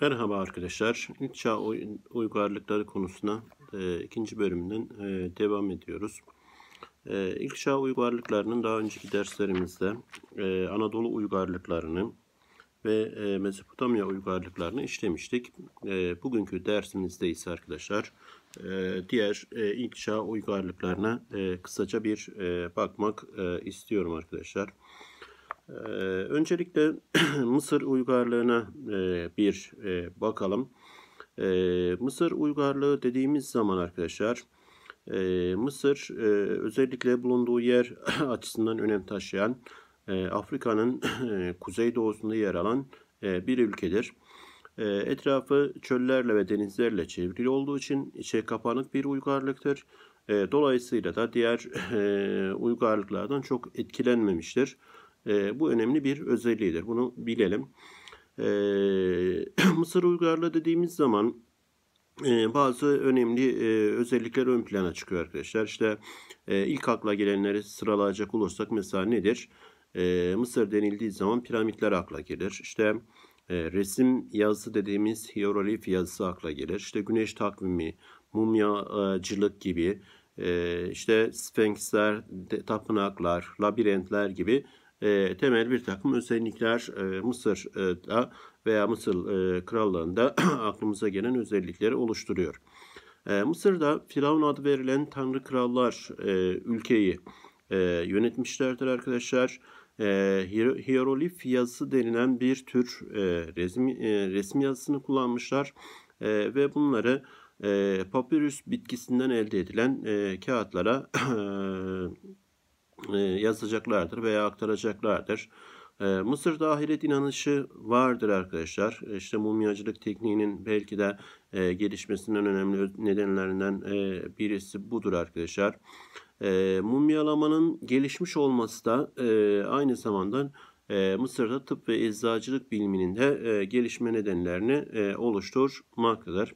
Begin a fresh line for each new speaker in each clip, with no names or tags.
Merhaba arkadaşlar. İlk çağ uygarlıkları konusuna e, ikinci bölümünden e, devam ediyoruz. E, ilk çağ uygarlıklarının daha önceki derslerimizde e, Anadolu uygarlıklarını ve e, Mezopotamya uygarlıklarını işlemiştik. E, bugünkü dersimizde ise arkadaşlar e, diğer e, ilk çağ uygarlıklarına e, kısaca bir e, bakmak e, istiyorum arkadaşlar. Arkadaşlar. Ee, öncelikle Mısır uygarlığına e, bir e, bakalım. Ee, Mısır uygarlığı dediğimiz zaman arkadaşlar e, Mısır özellikle bulunduğu yer açısından önem taşıyan Afrika'nın e, kuzeydoğusunda yer alan bir ülkedir. etrafı çöllerle ve denizlerle çevrili olduğu için içe kapanık bir uygarlıktır. dolayısıyla da diğer uygarlıklardan çok etkilenmemiştir. E, bu önemli bir özelliğidir. Bunu bilelim. E, Mısır uygarlığı dediğimiz zaman e, bazı önemli e, özellikler ön plana çıkıyor arkadaşlar. İşte e, ilk akla gelenleri sıralayacak olursak mesela nedir? E, Mısır denildiği zaman piramitler akla gelir. İşte e, resim yazısı dediğimiz hieroglif yazısı akla gelir. İşte güneş takvimi, mumyacılık gibi, e, işte sfenksler, tapınaklar, labirentler gibi e, temel bir takım özellikler e, Mısır'da veya Mısır e, krallığında aklımıza gelen özellikleri oluşturuyor. E, Mısır'da Firavun adı verilen tanrı krallar e, ülkeyi e, yönetmişlerdir arkadaşlar. E, hierolif yazısı denilen bir tür e, resmi, e, resim yazısını kullanmışlar e, ve bunları e, papyrus bitkisinden elde edilen e, kağıtlara e, E, yazacaklardır veya aktaracaklardır. E, Mısır dahilet inanışı vardır arkadaşlar. İşte mumyacılık tekniğinin belki de e, gelişmesinin önemli nedenlerinden birisi budur arkadaşlar. Mumyalamanın gelişmiş olması da aynı zamanda Mısır'da tıp ve eczacılık biliminin de gelişme nedenlerini oluşturmaktadır.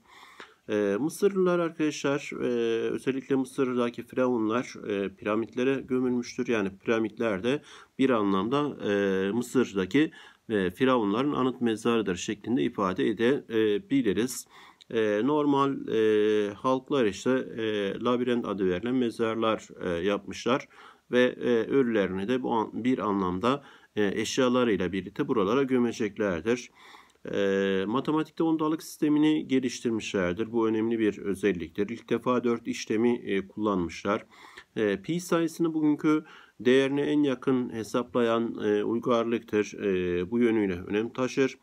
E, Mısırlılar arkadaşlar e, özellikle Mısır'daki firavunlar e, piramitlere gömülmüştür. Yani piramitler de bir anlamda e, Mısır'daki e, firavunların anıt mezarıdır şeklinde ifade edebiliriz. E, normal e, halklar işte e, labirent adı verilen mezarlar e, yapmışlar ve e, ölülerini de bu an, bir anlamda e, eşyalarıyla birlikte buralara gömeceklerdir. E, matematikte ondalık sistemini geliştirmişlerdir. Bu önemli bir özelliktir. İlk defa 4 işlemi e, kullanmışlar. E, pi sayısını bugünkü değerine en yakın hesaplayan e, uygarlıktır. E, ee, bu yönüyle önem taşır.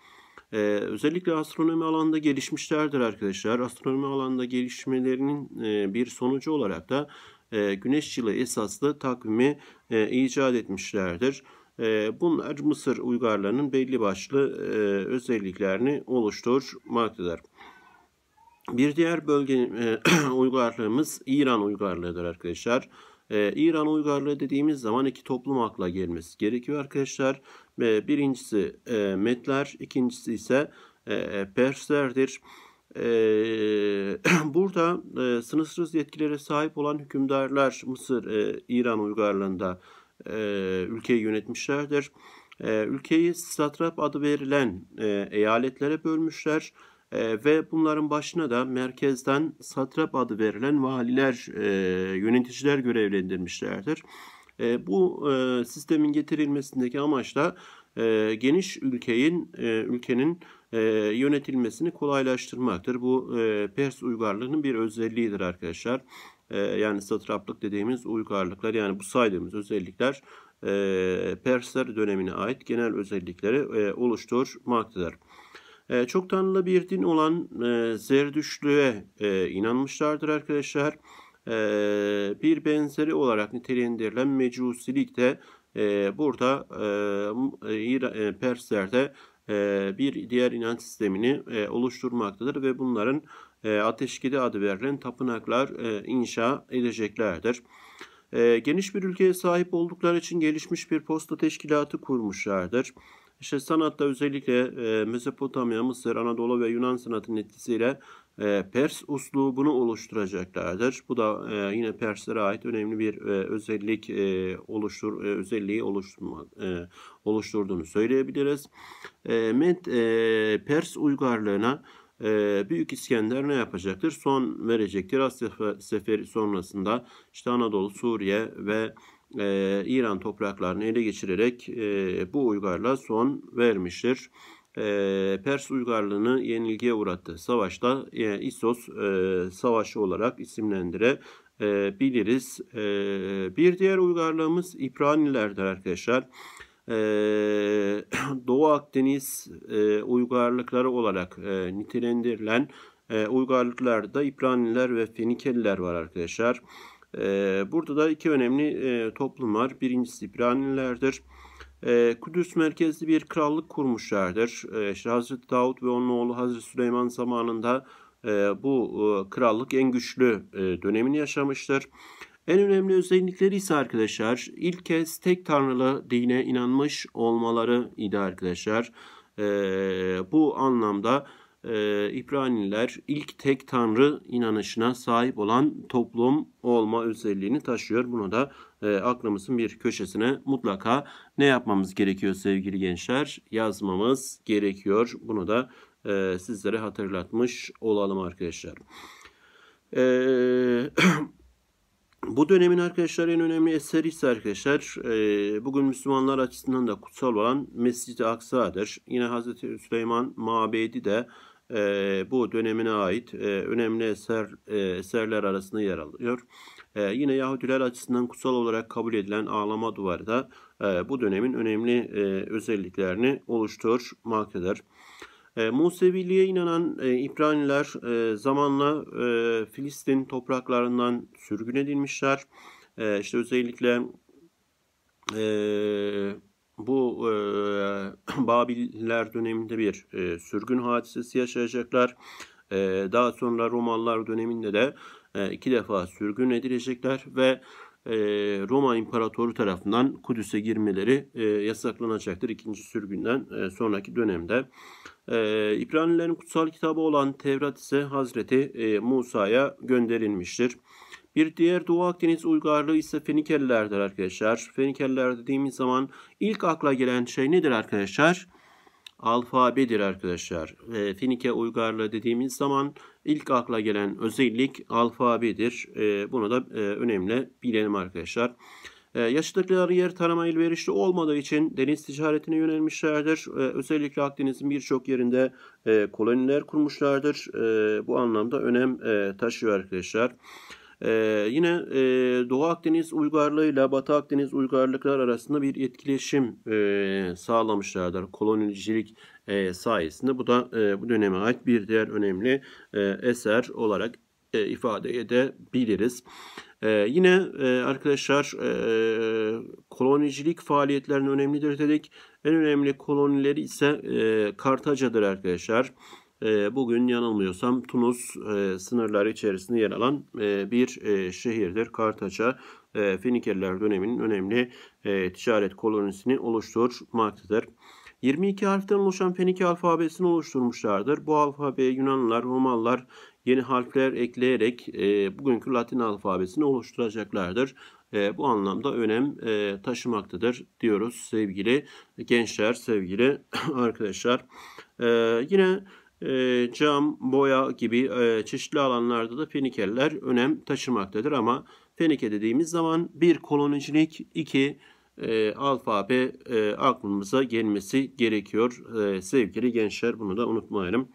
Ee, özellikle astronomi alanında gelişmişlerdir arkadaşlar. Astronomi alanında gelişmelerinin e, bir sonucu olarak da e, güneş yılı esaslı takvimi e, icat etmişlerdir. Ee, bunlar Mısır uygarlarının belli başlı e, özelliklerini oluşturmaktadır. Bir diğer bölge e, uygarlığımız İran uygarlığıdır arkadaşlar. Ee, İran uygarlığı dediğimiz zaman iki toplum akla gelmesi gerekiyor arkadaşlar. birincisi e, Metler, ikincisi ise Perslerdir. Ee, burada sınırsız yetkilere sahip olan hükümdarlar Mısır, İran uygarlığında e, ülkeyi yönetmişlerdir. E, ülkeyi satrap adı verilen e, eyaletlere bölmüşler e, ve bunların başına da merkezden satrap adı verilen valiler, e, yöneticiler görevlendirmişlerdir. E, bu e, sistemin getirilmesindeki amaç da e, geniş ülkenin e, ülkenin e, yönetilmesini kolaylaştırmaktır. Bu e, Pers uygarlığının bir özelliğidir arkadaşlar. Ee, yani satraplık dediğimiz uygarlıklar yani bu saydığımız özellikler e, Persler dönemine ait genel özellikleri e, oluşturmaktadır. E, çok tanrılı bir din olan e, Zerdüşlü'ye e, inanmışlardır arkadaşlar. bir benzeri olarak nitelendirilen mecusilik de burada Perslerde bir diğer inanç sistemini e, oluşturmaktadır ve bunların e, adı verilen tapınaklar e, inşa edeceklerdir. E, geniş bir ülkeye sahip oldukları için gelişmiş bir posta teşkilatı kurmuşlardır. İşte sanatta özellikle e, Mezopotamya, Mısır, Anadolu ve Yunan sanatının etkisiyle Pers uslubunu oluşturacaklardır. Bu da yine Perslere ait önemli bir özellik oluştur özelliği oluşturma, oluşturduğunu söyleyebiliriz. Med Pers uygarlığına ee, Büyük İskender ne yapacaktır? Son verecektir. Asya Seferi sonrasında işte Anadolu, Suriye ve e, İran topraklarını ele geçirerek e, bu uygarla son vermiştir. E, Pers uygarlığını yenilgiye uğrattı. Savaşta e, İssos Savaşı olarak isimlendirebiliriz. bir diğer uygarlığımız İbranilerdir arkadaşlar. Ee, Doğu Akdeniz e, uygarlıkları olarak e, nitelendirilen e, uygarlıklarda İbraniler ve Fenikeliler var arkadaşlar. burada da iki önemli toplum var. Birincisi İbranilerdir. Kudüs merkezli bir krallık kurmuşlardır. E, işte Hazreti Davut ve onun oğlu Hazreti Süleyman zamanında bu krallık en güçlü e, dönemini yaşamıştır. En önemli özellikleri ise arkadaşlar ilk kez tek tanrılı dine inanmış olmaları idi arkadaşlar. E, bu anlamda e, İbraniler ilk tek tanrı inanışına sahip olan toplum olma özelliğini taşıyor. Bunu da e, aklımızın bir köşesine mutlaka ne yapmamız gerekiyor sevgili gençler? Yazmamız gerekiyor. Bunu da e, sizlere hatırlatmış olalım arkadaşlar. Eee... Bu dönemin arkadaşlar en önemli eseri ise arkadaşlar e, bugün Müslümanlar açısından da kutsal olan Mescid-i Aksa'dır. Yine Hazreti Süleyman Mabedi de e, bu dönemine ait e, önemli eser eserler arasında yer alıyor. yine Yahudiler açısından kutsal olarak kabul edilen ağlama duvarı da bu dönemin önemli özelliklerini oluşturmaktadır. E, Museviliğe inanan e, İbraniler e, zamanla e, Filistin topraklarından sürgün edilmişler. İşte özellikle bu Babiller döneminde bir sürgün hadisesi yaşayacaklar. daha sonra Romalılar döneminde de iki defa sürgün edilecekler ve e, Roma İmparatoru tarafından Kudüs'e girmeleri e, yasaklanacaktır. ikinci sürgünden e, sonraki dönemde. E, İbranilerin kutsal kitabı olan Tevrat ise Hazreti Musa'ya gönderilmiştir. Bir diğer Doğu Akdeniz uygarlığı ise Fenikelilerdir arkadaşlar. Fenikeliler dediğimiz zaman ilk akla gelen şey nedir arkadaşlar? alfabedir arkadaşlar. E, Finike uygarlığı dediğimiz zaman ilk akla gelen özellik alfabedir. E, bunu da e, önemli bilelim arkadaşlar. E, yaşadıkları yer tarama elverişli olmadığı için deniz ticaretine yönelmişlerdir. E, özellikle Akdeniz'in birçok yerinde e, koloniler kurmuşlardır. E, bu anlamda önem e, taşıyor arkadaşlar. Arkadaşlar. Ee, yine e, Doğu Akdeniz uygarlığıyla Batı Akdeniz uygarlıklar arasında bir etkileşim e, sağlamışlardır. Kolonicilik e, sayesinde bu da e, bu döneme ait bir diğer önemli e, eser olarak e, ifade edebiliriz. Ee, yine e, arkadaşlar e, kolonicilik faaliyetlerinin önemlidir dedik. En önemli kolonileri ise e, Kartaca'dır arkadaşlar. Ee, bugün yanılmıyorsam Tunus e, sınırları içerisinde yer alan e, bir e, şehirdir. Kartaca. Fenikeliler döneminin önemli ticaret kolonisini oluşturmaktadır. 22 harften oluşan Fenike alfabesini oluşturmuşlardır. Bu alfabeye Yunanlılar, Romalılar yeni harfler ekleyerek bugünkü Latin alfabesini oluşturacaklardır. bu anlamda önem taşımaktadır diyoruz sevgili gençler, sevgili arkadaşlar. yine ee, cam, boya gibi e, çeşitli alanlarda da Fenikeller önem taşımaktadır. Ama Fenike dediğimiz zaman bir kolonicilik, iki e, alfabe e, aklımıza gelmesi gerekiyor. sevgili gençler bunu da unutmayalım.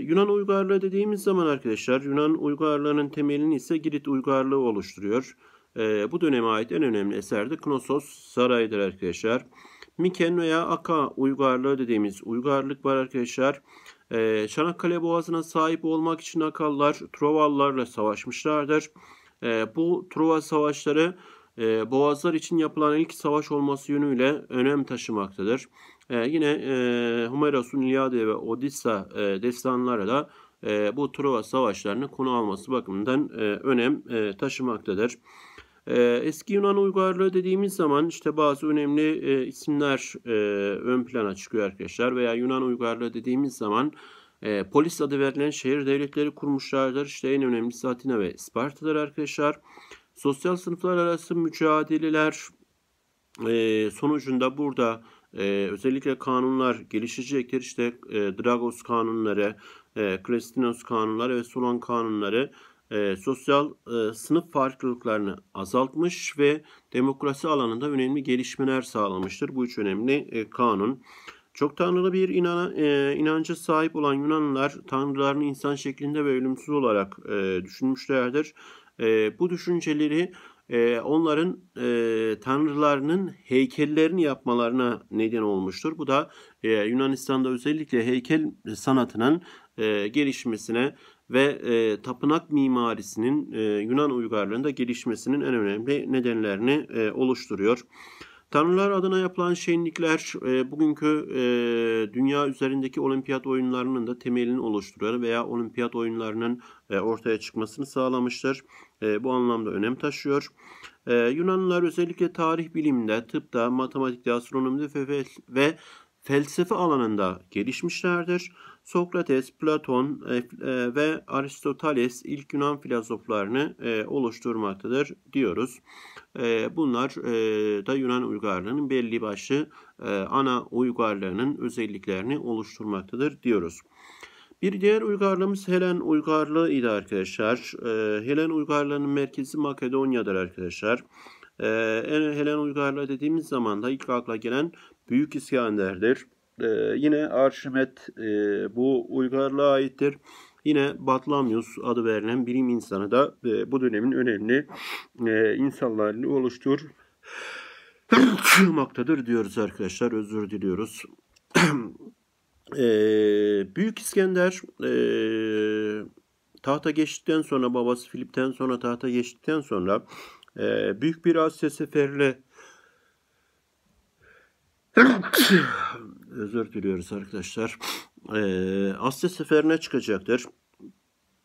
Yunan uygarlığı dediğimiz zaman arkadaşlar Yunan uygarlığının temelini ise Girit uygarlığı oluşturuyor. bu döneme ait en önemli eser de Knossos Sarayı'dır arkadaşlar. Arkadaşlar. Miken veya Aka uygarlığı dediğimiz uygarlık var arkadaşlar. Ee, Çanakkale Boğazı'na sahip olmak için Akallar Trovalılarla savaşmışlardır. Ee, bu Trova savaşları e, Boğazlar için yapılan ilk savaş olması yönüyle önem taşımaktadır. Ee, yine e, Homeros'un İlyade ve Odissa e, destanları da e, bu Trova savaşlarını konu alması bakımından e, önem e, taşımaktadır. Ee, eski Yunan uygarlığı dediğimiz zaman işte bazı önemli e, isimler e, ön plana çıkıyor arkadaşlar veya Yunan uygarlığı dediğimiz zaman e, polis adı verilen şehir devletleri kurmuşlardır. İşte en önemlisi Atina ve Sparta'dır arkadaşlar. Sosyal sınıflar arası mücadeleler sonucunda burada özellikle kanunlar gelişecektir. İşte Dragos kanunları, e, Kristinos kanunları ve Solon kanunları e, sosyal e, sınıf farklılıklarını azaltmış ve demokrasi alanında önemli gelişmeler sağlamıştır. Bu üç önemli e, kanun. Çok tanrılı bir inana, e, inanca sahip olan Yunanlılar tanrılarını insan şeklinde ve ölümsüz olarak e, düşünmüşlerdir. E, bu düşünceleri e, onların e, tanrılarının heykellerini yapmalarına neden olmuştur. Bu da e, Yunanistan'da özellikle heykel sanatının e, gelişmesine ve e, tapınak mimarisinin e, Yunan uygarlığında gelişmesinin en önemli nedenlerini e, oluşturuyor. Tanrılar adına yapılan şenlikler e, bugünkü e, dünya üzerindeki olimpiyat oyunlarının da temelini oluşturuyor veya olimpiyat oyunlarının e, ortaya çıkmasını sağlamıştır. E, bu anlamda önem taşıyor. E, Yunanlılar özellikle tarih biliminde, tıpta, matematikte, astronomide ve, ve felsefe alanında gelişmişlerdir. Sokrates, Platon e, e, ve Aristoteles ilk Yunan filozoflarını e, oluşturmaktadır diyoruz. Bunlar da Yunan uygarlığının belli başlı ana uygarlığının özelliklerini oluşturmaktadır diyoruz. Bir diğer uygarlığımız Helen uygarlığıydı arkadaşlar. Helen uygarlığının merkezi Makedonya'dır arkadaşlar. Helen uygarlığı dediğimiz zaman da ilk akla gelen Büyük İskender'dir. E, yine Arşimet e, bu uygarlığa aittir. Yine Batlamyus adı verilen bilim insanı da e, bu dönemin önemli e, insanlarını oluştur maktadır diyoruz arkadaşlar. Özür diliyoruz. e, Büyük İskender e, tahta geçtikten sonra babası Filip'ten sonra tahta geçtikten sonra e, büyük bir Asya seferiyle özür diliyoruz arkadaşlar. Ee, Asya seferine çıkacaktır.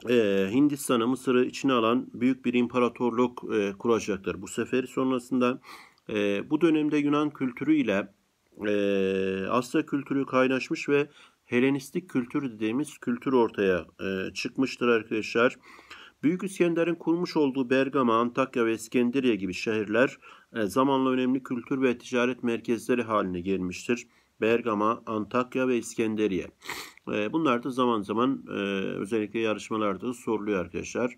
Ee, Hindistan'ı Mısır'ı içine alan büyük bir imparatorluk e, kuracaktır. Bu seferi sonrasında e, bu dönemde Yunan kültürü ile e, Asya kültürü kaynaşmış ve Helenistik kültür dediğimiz kültür ortaya e, çıkmıştır arkadaşlar. Büyük İskender'in kurmuş olduğu Bergama, Antakya ve İskenderiye gibi şehirler e, zamanla önemli kültür ve ticaret merkezleri haline gelmiştir. Bergama, Antakya ve İskenderiye. Ee, bunlar da zaman zaman e, özellikle yarışmalarda soruluyor arkadaşlar.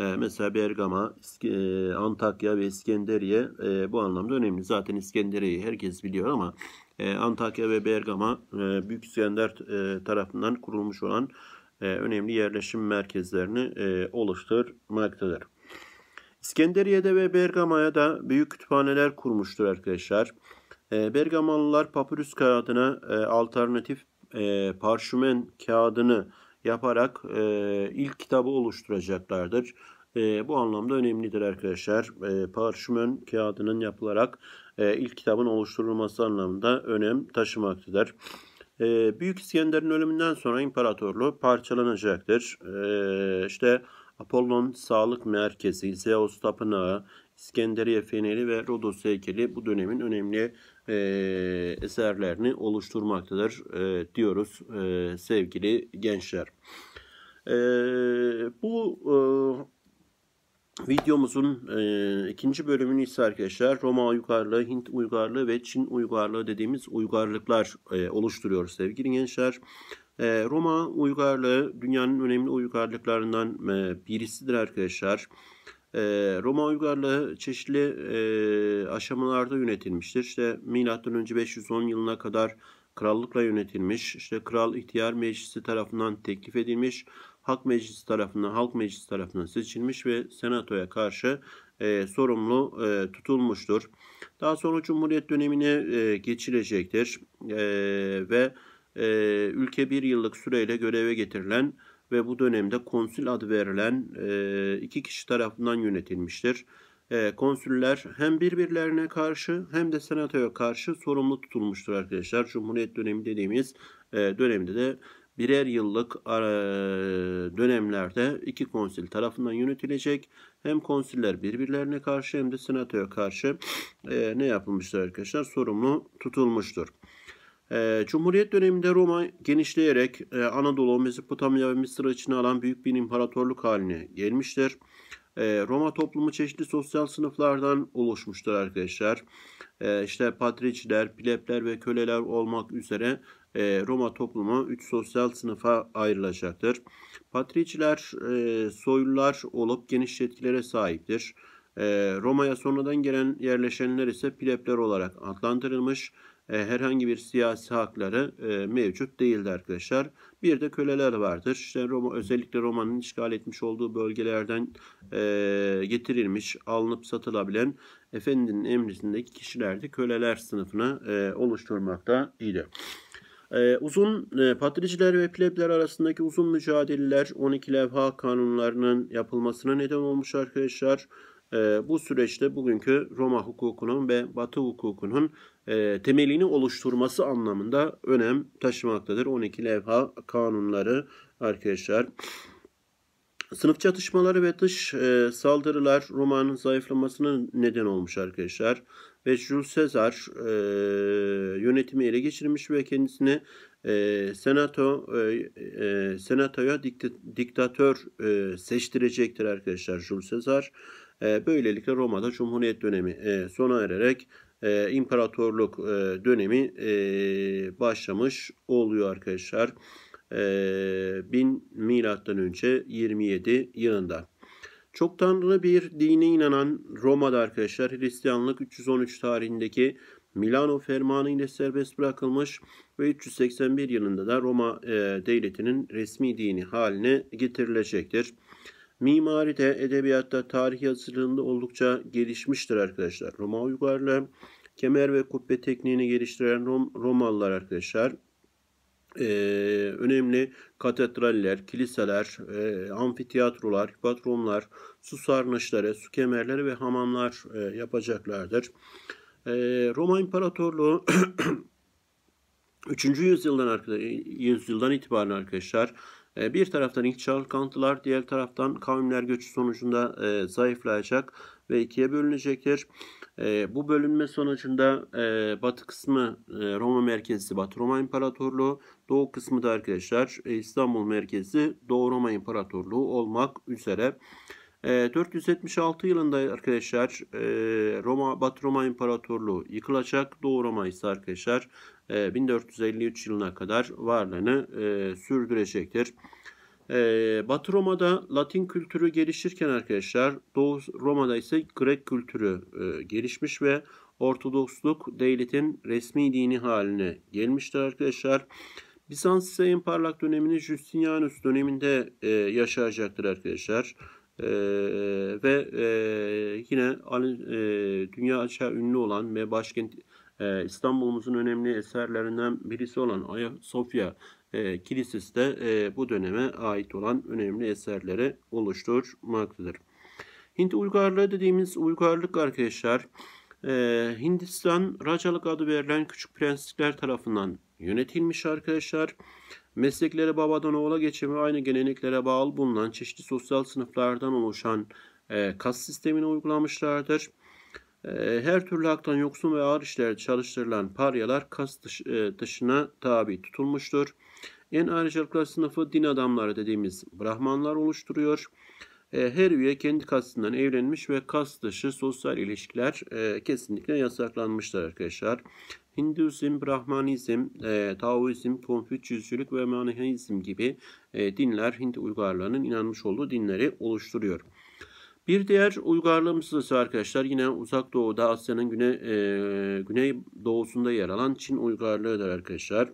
Ee, mesela Bergama, e, Antakya ve İskenderiye e, bu anlamda önemli. Zaten İskenderiye'yi herkes biliyor ama Antakya ve Bergama Büyük İskender tarafından kurulmuş olan önemli yerleşim merkezlerini oluşturmaktadır. İskenderiye'de ve Bergama'ya da büyük kütüphaneler kurmuştur arkadaşlar. Ee, Bergamalılar papyrus kağıdına e, alternatif e, parşümen kağıdını yaparak e, ilk kitabı oluşturacaklardır. Bu anlamda önemlidir arkadaşlar. Parşümen kağıdının yapılarak ilk kitabın oluşturulması anlamında önem taşımaktadır. Büyük İskender'in ölümünden sonra imparatorluğu parçalanacaktır. İşte Apollon Sağlık Merkezi, Zeus Tapınağı, İskenderiye Feneri ve Rodos heykeli bu dönemin önemli e, eserlerini oluşturmaktadır e, diyoruz e, sevgili gençler. E, bu e, videomuzun e, ikinci bölümünü ise arkadaşlar Roma uygarlığı, Hint uygarlığı ve Çin uygarlığı dediğimiz uygarlıklar e, oluşturuyor sevgili gençler. E, Roma uygarlığı dünyanın önemli uygarlıklarından e, birisidir arkadaşlar. Arkadaşlar ee, Roma uygarlığı çeşitli e, aşamalarda yönetilmiştir. İşte milattan önce 510 yılına kadar krallıkla yönetilmiş. İşte kral ihtiyar meclisi tarafından teklif edilmiş. Halk meclisi tarafından, halk meclisi tarafından seçilmiş ve senatoya karşı e, sorumlu e, tutulmuştur. Daha sonra Cumhuriyet dönemine e, geçilecektir e, ve e, ülke bir yıllık süreyle göreve getirilen ve bu dönemde konsül adı verilen e, iki kişi tarafından yönetilmiştir. E, konsüller hem birbirlerine karşı hem de senatoya karşı sorumlu tutulmuştur arkadaşlar. Cumhuriyet dönemi dediğimiz e, dönemde de birer yıllık e, dönemlerde iki konsül tarafından yönetilecek. Hem konsüller birbirlerine karşı hem de senatoya karşı ne yapılmıştır arkadaşlar? Sorumlu tutulmuştur. Ee, Cumhuriyet döneminde Roma genişleyerek e, Anadolu, Mezopotamya ve Mısır içine alan büyük bir imparatorluk haline gelmiştir. Ee, Roma toplumu çeşitli sosyal sınıflardan oluşmuştur arkadaşlar. Ee, işte patriciler, plebler ve köleler olmak üzere e, Roma toplumu 3 sosyal sınıfa ayrılacaktır. Patriciler e, soylular olup geniş yetkilere sahiptir. Roma'ya sonradan gelen yerleşenler ise plebler olarak adlandırılmış. E, herhangi bir siyasi hakları e, mevcut değildi arkadaşlar. Bir de köleler vardır. İşte Roma, özellikle Roma'nın işgal etmiş olduğu bölgelerden e, getirilmiş, alınıp satılabilen efendinin emrisindeki kişiler de köleler sınıfını oluşturmakta idi. Ee, uzun e, patriciler ve plebler arasındaki uzun mücadeleler 12 levha kanunlarının yapılmasına neden olmuş arkadaşlar. Ee, bu süreçte bugünkü Roma hukukunun ve Batı hukukunun e, temelini oluşturması anlamında önem taşımaktadır. 12 levha kanunları arkadaşlar. Sınıf çatışmaları ve dış e, saldırılar romanın zayıflamasına neden olmuş arkadaşlar. Ve Jules Caesar e, yönetimi ele geçirmiş ve kendisini senato e, senatoya diktatör seçtirecektir arkadaşlar Jules Caesar. E, böylelikle Roma'da Cumhuriyet dönemi e, sona ererek e, imparatorluk dönemi başlamış oluyor arkadaşlar. 1000 milattan önce 27 yılında. Çok tanrılı bir dine inanan Roma'da arkadaşlar Hristiyanlık 313 tarihindeki Milano Fermanı ile serbest bırakılmış ve 381 yılında da Roma devletinin resmi dini haline getirilecektir. Mimari de edebiyatta, tarih yazılımında oldukça gelişmiştir arkadaşlar. Roma uygarlığı, kemer ve kubbe tekniğini geliştiren Rom, Romalılar arkadaşlar. Ee, önemli katedraller, kiliseler, e, amfiteyatrolar, hipatromlar, su sarnıçları, su kemerleri ve hamamlar e, yapacaklardır. E, Roma İmparatorluğu 3. yüzyıldan, yüzyıldan itibaren arkadaşlar e, bir taraftan ihtişal kantılar, diğer taraftan kavimler göçü sonucunda e, zayıflayacak ve ikiye bölünecektir. E, bu bölünme sonucunda batı kısmı Roma merkezi Batı Roma İmparatorluğu, doğu kısmı da arkadaşlar İstanbul merkezi Doğu Roma İmparatorluğu olmak üzere. 476 ee, yılında arkadaşlar e, Roma Batı Roma İmparatorluğu yıkılacak. Doğu Roma ise arkadaşlar 1453 e, yılına kadar varlığını e, sürdürecektir. Batı Roma'da Latin kültürü gelişirken arkadaşlar Doğu Roma'da ise Grek kültürü gelişmiş ve Ortodoksluk devletin resmi dini haline gelmiştir arkadaşlar. Bizans ise en parlak dönemini Justinianus döneminde yaşayacaktır arkadaşlar. Ee, ve e, yine e, dünya açığa ünlü olan ve başkent e, İstanbul'umuzun önemli eserlerinden birisi olan Ayasofya e, Kilisesi de e, bu döneme ait olan önemli eserleri oluşturmaktadır. Hint uygarlığı dediğimiz uygarlık arkadaşlar e, Hindistan Racalık adı verilen küçük prenslikler tarafından yönetilmiş arkadaşlar. Mesleklere babadan oğula geçimi aynı geleneklere bağlı bulunan çeşitli sosyal sınıflardan oluşan e, kas sistemine uygulanmışlardır. E, her türlü haktan yoksun ve ağır işlerde çalıştırılan paryalar kas dış, e, dışına tabi tutulmuştur. En ayrıcalıklı sınıfı din adamları dediğimiz Brahmanlar oluşturuyor. E, her üye kendi kastından evlenmiş ve kas dışı sosyal ilişkiler e, kesinlikle yasaklanmıştır arkadaşlar. Hinduizm, Brahmanizm, e, Taoizm, Konfüçyüzcülük ve Manihaizm gibi e, dinler Hint uygarlığının inanmış olduğu dinleri oluşturuyor. Bir diğer uygarlığımız ise arkadaşlar yine uzak doğuda Asya'nın güney, e, güney doğusunda yer alan Çin uygarlığıdır arkadaşlar.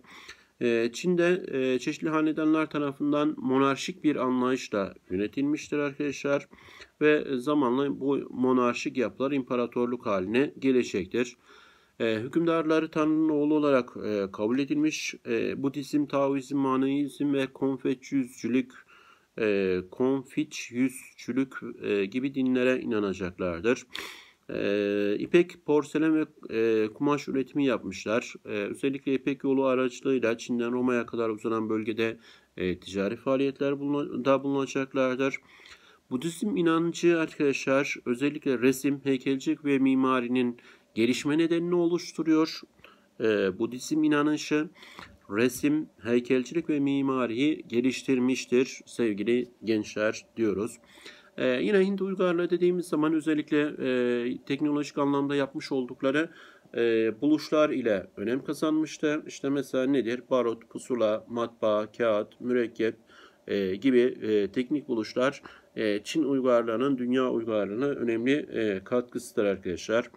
E, Çin'de e, çeşitli hanedanlar tarafından monarşik bir anlayışla yönetilmiştir arkadaşlar. Ve zamanla bu monarşik yapılar imparatorluk haline gelecektir. E, hükümdarları Tanrı'nın oğlu olarak e, kabul edilmiş. E, Budizm, Taoizm, Manaizm ve Konfüçyüzcülük, e, Konfüçyüzcülük e, gibi dinlere inanacaklardır. E, ipek, porselen ve e, kumaş üretimi yapmışlar. E, özellikle İpek yolu aracılığıyla Çin'den Roma'ya kadar uzanan bölgede e, ticari faaliyetler bulun da bulunacaklardır. Budizm inancı arkadaşlar özellikle resim, heykelcilik ve mimarinin gelişme nedenini oluşturuyor. Ee, Budizm inanışı resim, heykelcilik ve mimariyi geliştirmiştir sevgili gençler diyoruz. Ee, yine Hindu uygarlığı dediğimiz zaman özellikle e, teknolojik anlamda yapmış oldukları e, buluşlar ile önem kazanmıştı. İşte mesela nedir? Barut, pusula, matbaa, kağıt, mürekkep e, gibi e, teknik buluşlar e, Çin uygarlığının dünya uygarlığına önemli e, katkısıdır arkadaşlar.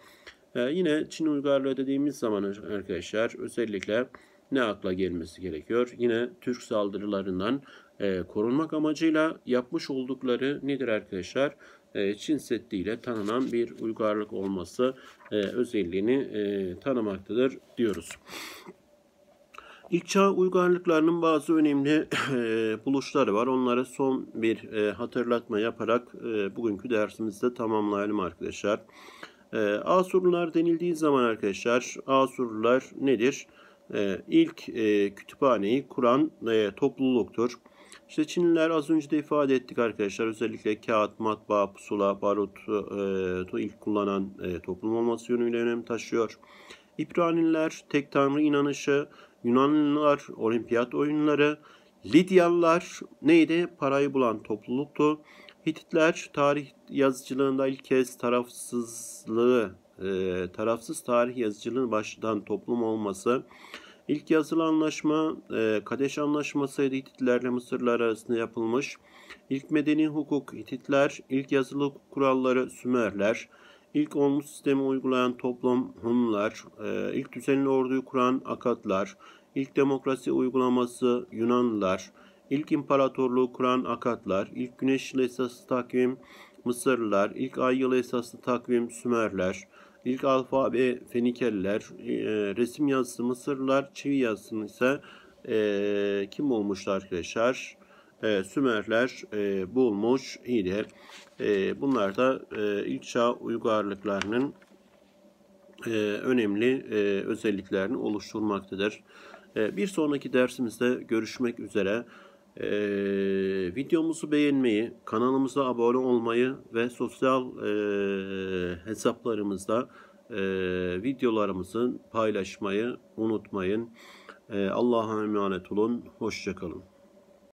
Ee, yine Çin uygarlığı dediğimiz zaman arkadaşlar özellikle ne akla gelmesi gerekiyor? Yine Türk saldırılarından e, korunmak amacıyla yapmış oldukları nedir arkadaşlar? E, Çin Seddi tanınan bir uygarlık olması e, özelliğini e, tanımaktadır diyoruz. İlk çağ uygarlıklarının bazı önemli e, buluşları var. Onlara son bir e, hatırlatma yaparak e, bugünkü de tamamlayalım Arkadaşlar. Ee, Asurlular denildiği zaman arkadaşlar Asurlular nedir? Ee, ilk e, kütüphaneyi kuran e, topluluktur. İşte Çinliler az önce de ifade ettik arkadaşlar. Özellikle kağıt, matbaa, pusula, barutu e, ilk kullanan toplum olması yönüyle önem taşıyor. İbraniler tek tanrı inanışı, Yunanlılar olimpiyat oyunları, Lidyalılar neydi? Parayı bulan topluluktu. Hititler tarih yazıcılığında ilk kez tarafsızlığı, e, tarafsız tarih yazıcılığını başlatan toplum olması, ilk yazılı anlaşma e, Kadeş Anlaşması'ydı Hititlerle Mısırlar arasında yapılmış. ilk medeni hukuk Hititler, ilk yazılı hukuk kuralları Sümerler, ilk onlu sistemi uygulayan toplum Hunlar, e, ilk düzenli orduyu kuran Akatlar, ilk demokrasi uygulaması Yunanlılar, İlk imparatorluğu kuran Akatlar, ilk güneş yılı esaslı takvim Mısırlılar, ilk ay yılı esaslı takvim Sümerler, ilk alfabe Fenikeliler, e, resim yazısı Mısırlılar, çivi yazısını ise e, kim olmuştu arkadaşlar? E, Sümerler e, bulmuş. İyi e, bunlar da e, ilk çağ uygarlıklarının e, önemli e, özelliklerini oluşturmaktadır. E, bir sonraki dersimizde görüşmek üzere. Ee, videomuzu beğenmeyi, kanalımıza abone olmayı ve sosyal e, hesaplarımızda e, videolarımızı paylaşmayı unutmayın. E, Allah'a emanet olun. Hoşçakalın.